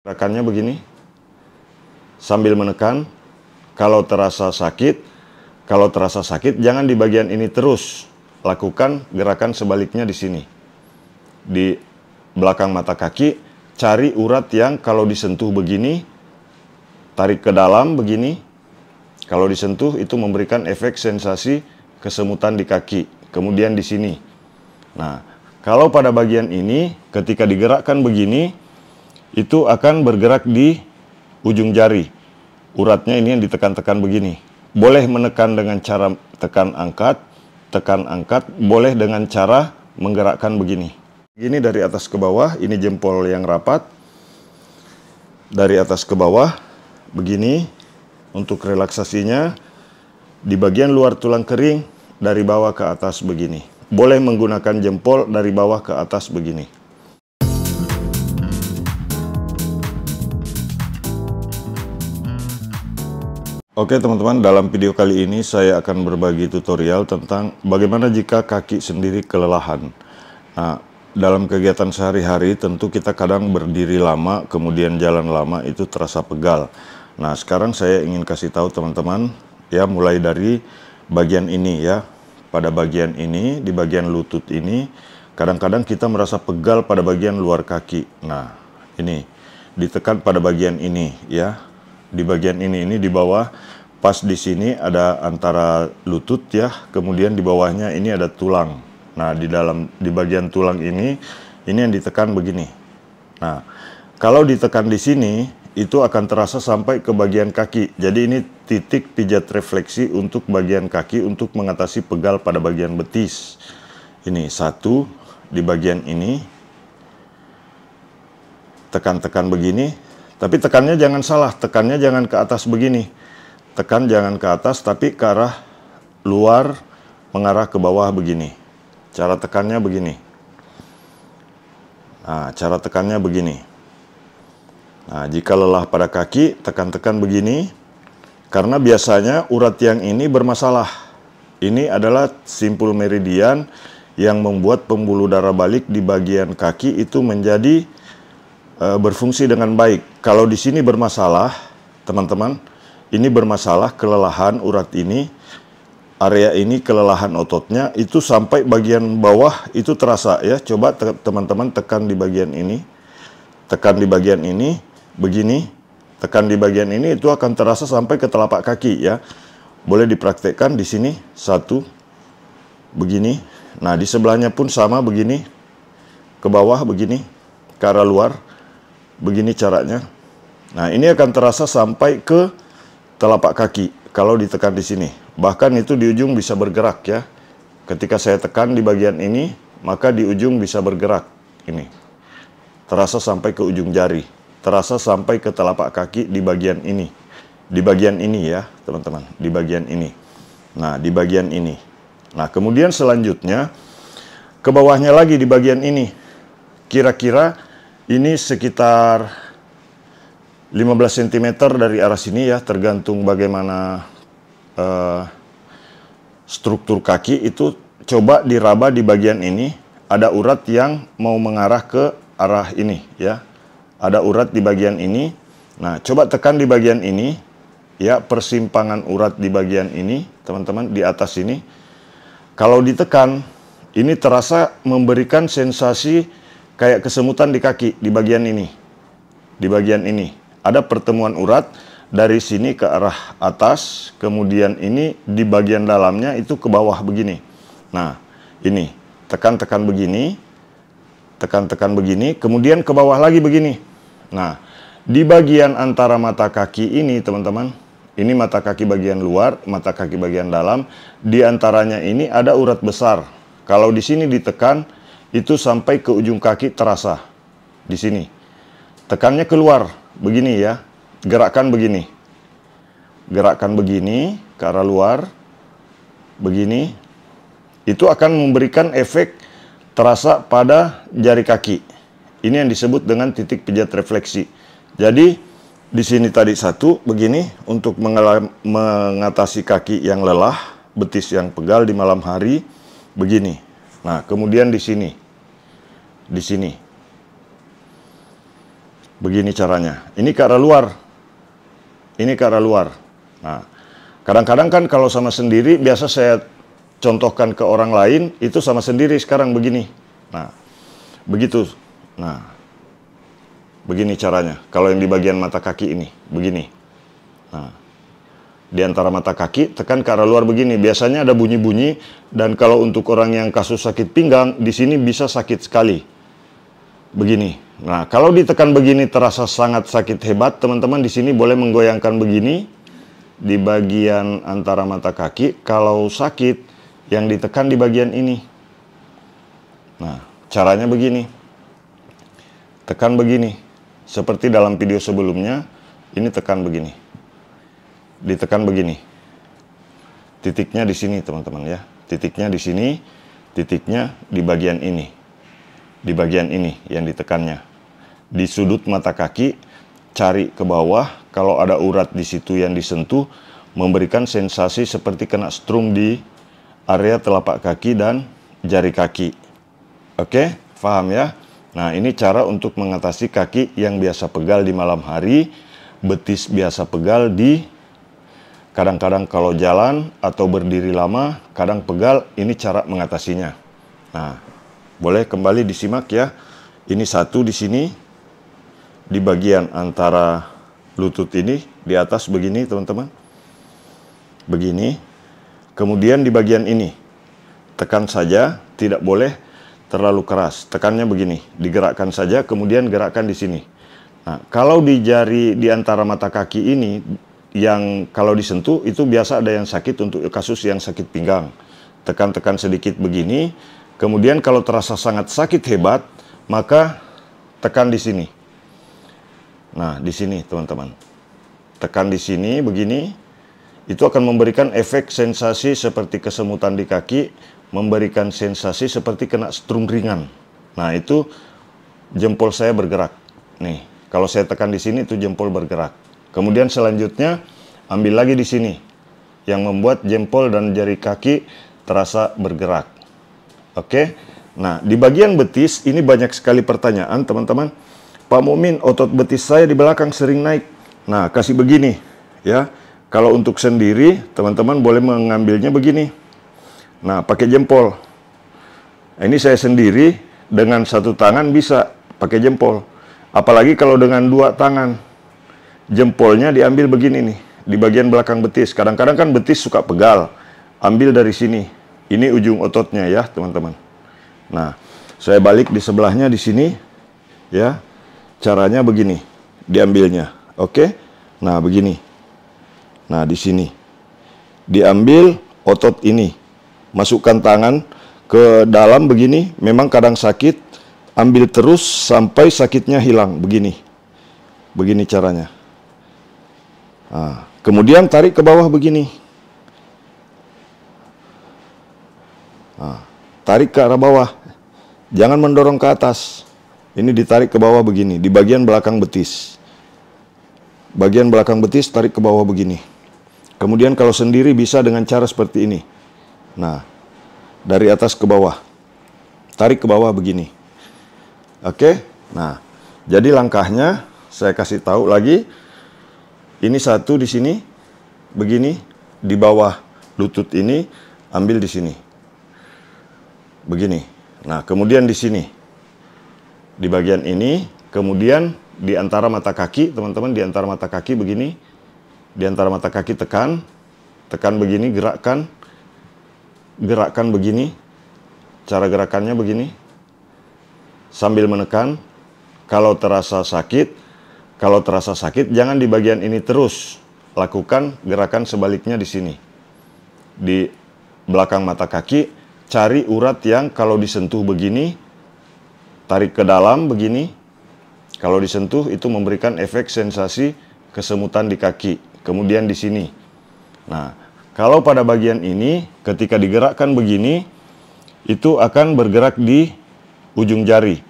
Gerakannya begini, sambil menekan, kalau terasa sakit, kalau terasa sakit jangan di bagian ini terus, lakukan gerakan sebaliknya di sini. Di belakang mata kaki, cari urat yang kalau disentuh begini, tarik ke dalam begini, kalau disentuh itu memberikan efek sensasi kesemutan di kaki, kemudian di sini. Nah, kalau pada bagian ini, ketika digerakkan begini, itu akan bergerak di ujung jari. Uratnya ini yang ditekan-tekan begini. Boleh menekan dengan cara tekan angkat, tekan angkat, boleh dengan cara menggerakkan begini. Ini dari atas ke bawah, ini jempol yang rapat. Dari atas ke bawah, begini. Untuk relaksasinya, di bagian luar tulang kering, dari bawah ke atas begini. Boleh menggunakan jempol dari bawah ke atas begini. Oke teman-teman, dalam video kali ini saya akan berbagi tutorial tentang bagaimana jika kaki sendiri kelelahan. Nah, dalam kegiatan sehari-hari tentu kita kadang berdiri lama, kemudian jalan lama itu terasa pegal. Nah sekarang saya ingin kasih tahu teman-teman, ya mulai dari bagian ini ya. Pada bagian ini, di bagian lutut ini, kadang-kadang kita merasa pegal pada bagian luar kaki. Nah ini, ditekan pada bagian ini ya di bagian ini ini di bawah pas di sini ada antara lutut ya kemudian di bawahnya ini ada tulang nah di dalam di bagian tulang ini ini yang ditekan begini nah kalau ditekan di sini itu akan terasa sampai ke bagian kaki jadi ini titik pijat refleksi untuk bagian kaki untuk mengatasi pegal pada bagian betis ini satu di bagian ini tekan-tekan begini tapi tekannya jangan salah, tekannya jangan ke atas begini. Tekan jangan ke atas, tapi ke arah luar mengarah ke bawah begini. Cara tekannya begini. Nah, cara tekannya begini. Nah, jika lelah pada kaki, tekan-tekan begini. Karena biasanya urat yang ini bermasalah. Ini adalah simpul meridian yang membuat pembuluh darah balik di bagian kaki itu menjadi Eh, berfungsi dengan baik. Kalau di sini bermasalah, teman-teman, ini bermasalah kelelahan urat ini, area ini kelelahan ototnya, itu sampai bagian bawah itu terasa ya. Coba teman-teman tekan di bagian ini, tekan di bagian ini, begini, tekan di bagian ini itu akan terasa sampai ke telapak kaki ya. Boleh dipraktekkan di sini, satu, begini. Nah, di sebelahnya pun sama begini, ke bawah begini, ke arah luar Begini caranya. Nah, ini akan terasa sampai ke telapak kaki kalau ditekan di sini. Bahkan itu di ujung bisa bergerak ya. Ketika saya tekan di bagian ini, maka di ujung bisa bergerak. Ini. Terasa sampai ke ujung jari. Terasa sampai ke telapak kaki di bagian ini. Di bagian ini ya, teman-teman. Di bagian ini. Nah, di bagian ini. Nah, kemudian selanjutnya, ke bawahnya lagi di bagian ini. Kira-kira ini sekitar 15 cm dari arah sini ya, tergantung bagaimana uh, struktur kaki itu coba diraba di bagian ini. Ada urat yang mau mengarah ke arah ini ya. Ada urat di bagian ini. Nah, coba tekan di bagian ini ya, persimpangan urat di bagian ini, teman-teman di atas ini. Kalau ditekan ini terasa memberikan sensasi kayak kesemutan di kaki, di bagian ini. Di bagian ini. Ada pertemuan urat dari sini ke arah atas, kemudian ini di bagian dalamnya itu ke bawah begini. Nah, ini. Tekan-tekan begini, tekan-tekan begini, kemudian ke bawah lagi begini. Nah, di bagian antara mata kaki ini, teman-teman, ini mata kaki bagian luar, mata kaki bagian dalam, di antaranya ini ada urat besar. Kalau di sini ditekan, itu sampai ke ujung kaki terasa di sini. Tekannya keluar begini ya. Gerakkan begini. Gerakkan begini ke arah luar. Begini. Itu akan memberikan efek terasa pada jari kaki. Ini yang disebut dengan titik pijat refleksi. Jadi di sini tadi satu begini untuk mengatasi kaki yang lelah, betis yang pegal di malam hari begini Nah, kemudian di sini. Di sini. Begini caranya. Ini ke arah luar. Ini ke arah luar. Nah, kadang-kadang kan kalau sama sendiri, biasa saya contohkan ke orang lain, itu sama sendiri sekarang begini. Nah, begitu. Nah, begini caranya. Kalau yang di bagian mata kaki ini, begini. Nah, di antara mata kaki, tekan ke arah luar begini. Biasanya ada bunyi-bunyi dan kalau untuk orang yang kasus sakit pinggang, di sini bisa sakit sekali. Begini. Nah, kalau ditekan begini terasa sangat sakit hebat, teman-teman di sini boleh menggoyangkan begini di bagian antara mata kaki. Kalau sakit, yang ditekan di bagian ini. Nah, caranya begini. Tekan begini. Seperti dalam video sebelumnya, ini tekan begini ditekan begini. Titiknya di sini, teman-teman ya. Titiknya di sini, titiknya di bagian ini. Di bagian ini yang ditekannya. Di sudut mata kaki, cari ke bawah. Kalau ada urat di situ yang disentuh, memberikan sensasi seperti kena strum di area telapak kaki dan jari kaki. Oke, paham ya? Nah, ini cara untuk mengatasi kaki yang biasa pegal di malam hari, betis biasa pegal di Kadang-kadang kalau jalan atau berdiri lama, kadang pegal, ini cara mengatasinya. Nah, boleh kembali disimak ya. Ini satu di sini, di bagian antara lutut ini, di atas begini teman-teman. Begini. Kemudian di bagian ini, tekan saja, tidak boleh terlalu keras. Tekannya begini, digerakkan saja, kemudian gerakkan di sini. Nah, kalau di jari di antara mata kaki ini yang kalau disentuh itu biasa ada yang sakit untuk kasus yang sakit pinggang. Tekan-tekan sedikit begini, kemudian kalau terasa sangat sakit hebat, maka tekan di sini. Nah, di sini teman-teman. Tekan di sini begini, itu akan memberikan efek sensasi seperti kesemutan di kaki, memberikan sensasi seperti kena strum ringan. Nah, itu jempol saya bergerak. Nih, kalau saya tekan di sini itu jempol bergerak. Kemudian selanjutnya ambil lagi di sini yang membuat jempol dan jari kaki terasa bergerak. Oke. Nah, di bagian betis ini banyak sekali pertanyaan, teman-teman. Pak Mumin, otot betis saya di belakang sering naik. Nah, kasih begini ya. Kalau untuk sendiri, teman-teman boleh mengambilnya begini. Nah, pakai jempol. Ini saya sendiri dengan satu tangan bisa pakai jempol. Apalagi kalau dengan dua tangan jempolnya diambil begini nih, di bagian belakang betis. Kadang-kadang kan betis suka pegal. Ambil dari sini. Ini ujung ototnya ya, teman-teman. Nah, saya balik di sebelahnya di sini ya. Caranya begini diambilnya. Oke. Nah, begini. Nah, di sini. Diambil otot ini. Masukkan tangan ke dalam begini, memang kadang sakit. Ambil terus sampai sakitnya hilang begini. Begini caranya. Nah, kemudian tarik ke bawah begini. Nah, tarik ke arah bawah. Jangan mendorong ke atas. Ini ditarik ke bawah begini, di bagian belakang betis. Bagian belakang betis tarik ke bawah begini. Kemudian kalau sendiri bisa dengan cara seperti ini. Nah, dari atas ke bawah. Tarik ke bawah begini. Oke? Nah, jadi langkahnya saya kasih tahu lagi ini satu di sini, begini, di bawah lutut ini, ambil di sini. Begini. Nah, kemudian di sini. Di bagian ini, kemudian di antara mata kaki, teman-teman, di antara mata kaki begini. Di antara mata kaki tekan, tekan begini, gerakkan. Gerakkan begini. Cara gerakannya begini. Sambil menekan, kalau terasa sakit, kalau terasa sakit, jangan di bagian ini terus. Lakukan gerakan sebaliknya di sini. Di belakang mata kaki, cari urat yang kalau disentuh begini, tarik ke dalam begini. Kalau disentuh itu memberikan efek sensasi kesemutan di kaki. Kemudian di sini. Nah, kalau pada bagian ini ketika digerakkan begini, itu akan bergerak di ujung jari.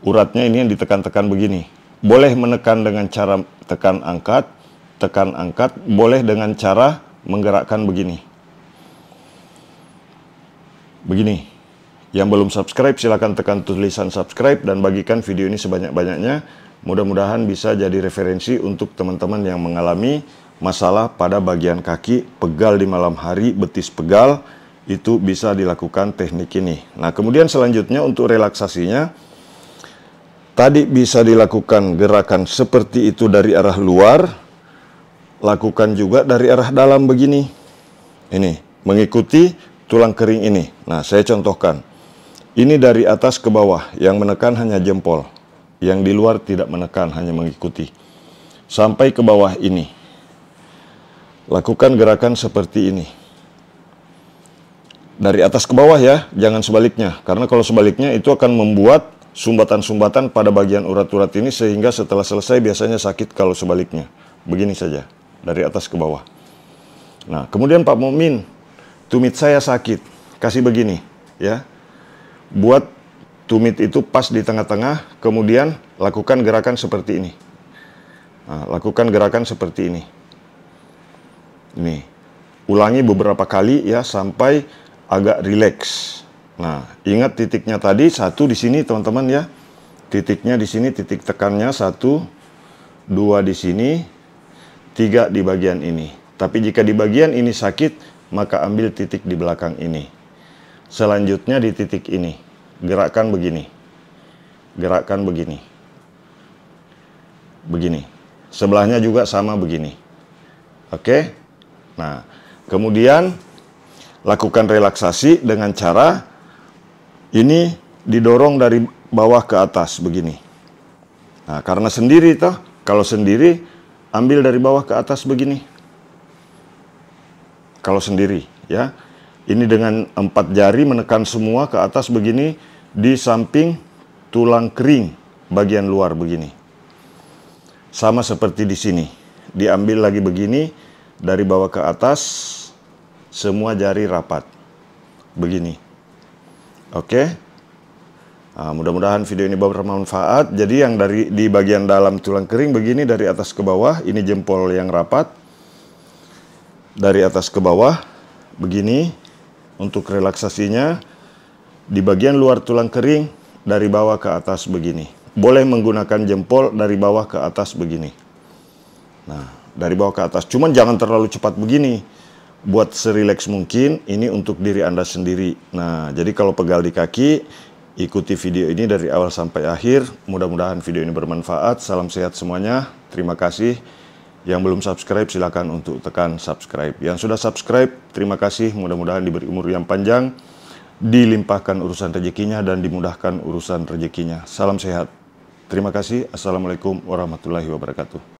Uratnya ini yang ditekan-tekan begini boleh menekan dengan cara tekan angkat, tekan angkat, boleh dengan cara menggerakkan begini. Begini. Yang belum subscribe silahkan tekan tulisan subscribe dan bagikan video ini sebanyak-banyaknya. Mudah-mudahan bisa jadi referensi untuk teman-teman yang mengalami masalah pada bagian kaki, pegal di malam hari, betis pegal, itu bisa dilakukan teknik ini. Nah, kemudian selanjutnya untuk relaksasinya, Tadi bisa dilakukan gerakan seperti itu dari arah luar, lakukan juga dari arah dalam begini. Ini, mengikuti tulang kering ini. Nah, saya contohkan. Ini dari atas ke bawah, yang menekan hanya jempol. Yang di luar tidak menekan, hanya mengikuti. Sampai ke bawah ini. Lakukan gerakan seperti ini. Dari atas ke bawah ya, jangan sebaliknya. Karena kalau sebaliknya itu akan membuat sumbatan-sumbatan pada bagian urat-urat ini sehingga setelah selesai biasanya sakit kalau sebaliknya. Begini saja, dari atas ke bawah. Nah, kemudian Pak Momin, tumit saya sakit. Kasih begini, ya. Buat tumit itu pas di tengah-tengah, kemudian lakukan gerakan seperti ini. Nah, lakukan gerakan seperti ini. Nih, ulangi beberapa kali ya sampai agak rileks. Nah, ingat titiknya tadi satu di sini teman-teman ya. Titiknya di sini titik tekannya satu, dua di sini, tiga di bagian ini. Tapi jika di bagian ini sakit, maka ambil titik di belakang ini. Selanjutnya di titik ini, gerakkan begini. Gerakkan begini. Begini. Sebelahnya juga sama begini. Oke? Nah, kemudian lakukan relaksasi dengan cara ini didorong dari bawah ke atas begini. Nah, karena sendiri toh, kalau sendiri ambil dari bawah ke atas begini. Kalau sendiri ya. Ini dengan empat jari menekan semua ke atas begini di samping tulang kering bagian luar begini. Sama seperti di sini. Diambil lagi begini dari bawah ke atas semua jari rapat. Begini. Oke. Okay. Nah, mudah-mudahan video ini bermanfaat. Jadi yang dari di bagian dalam tulang kering begini dari atas ke bawah, ini jempol yang rapat. Dari atas ke bawah begini untuk relaksasinya di bagian luar tulang kering dari bawah ke atas begini. Boleh menggunakan jempol dari bawah ke atas begini. Nah, dari bawah ke atas. Cuman jangan terlalu cepat begini buat serileks mungkin ini untuk diri Anda sendiri. Nah, jadi kalau pegal di kaki, ikuti video ini dari awal sampai akhir. Mudah-mudahan video ini bermanfaat. Salam sehat semuanya. Terima kasih. Yang belum subscribe silakan untuk tekan subscribe. Yang sudah subscribe, terima kasih. Mudah-mudahan diberi umur yang panjang, dilimpahkan urusan rezekinya dan dimudahkan urusan rezekinya. Salam sehat. Terima kasih. Assalamualaikum warahmatullahi wabarakatuh.